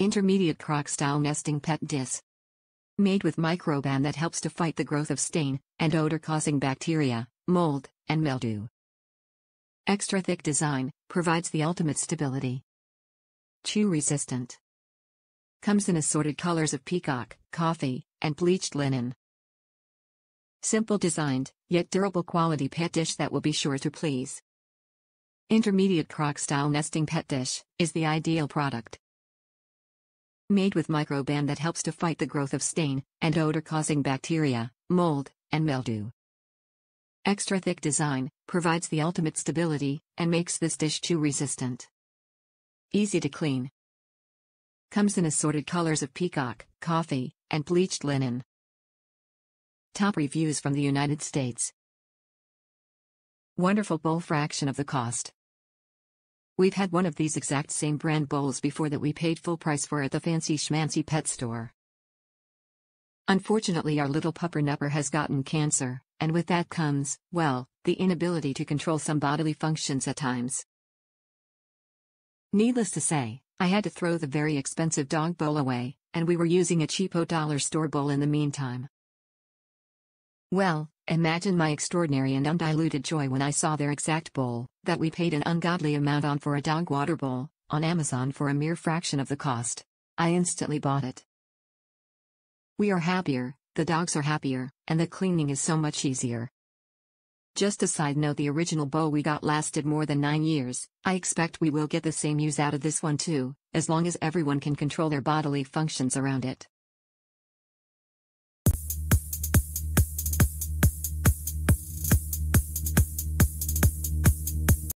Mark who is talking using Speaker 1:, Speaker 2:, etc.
Speaker 1: Intermediate croc style nesting pet dis. Made with microban that helps to fight the growth of stain and odor causing bacteria, mold, and mildew. Extra thick design provides the ultimate stability. Chew resistant. Comes in assorted colors of peacock, coffee, and bleached linen. Simple designed, yet durable quality pet dish that will be sure to please. Intermediate croc style nesting pet dish is the ideal product. Made with microband that helps to fight the growth of stain and odor-causing bacteria, mold, and mildew. Extra thick design provides the ultimate stability and makes this dish chew resistant. Easy to clean. Comes in assorted colors of peacock, coffee, and bleached linen. Top reviews from the United States. Wonderful bowl fraction of the cost. We've had one of these exact same brand bowls before that we paid full price for at the fancy schmancy pet store. Unfortunately, our little pupper nupper has gotten cancer, and with that comes, well, the inability to control some bodily functions at times. Needless to say, I had to throw the very expensive dog bowl away, and we were using a cheapo dollar store bowl in the meantime. Well, Imagine my extraordinary and undiluted joy when I saw their exact bowl, that we paid an ungodly amount on for a dog water bowl, on Amazon for a mere fraction of the cost. I instantly bought it. We are happier, the dogs are happier, and the cleaning is so much easier. Just a side note the original bowl we got lasted more than 9 years, I expect we will get the same use out of this one too, as long as everyone can control their bodily functions around it.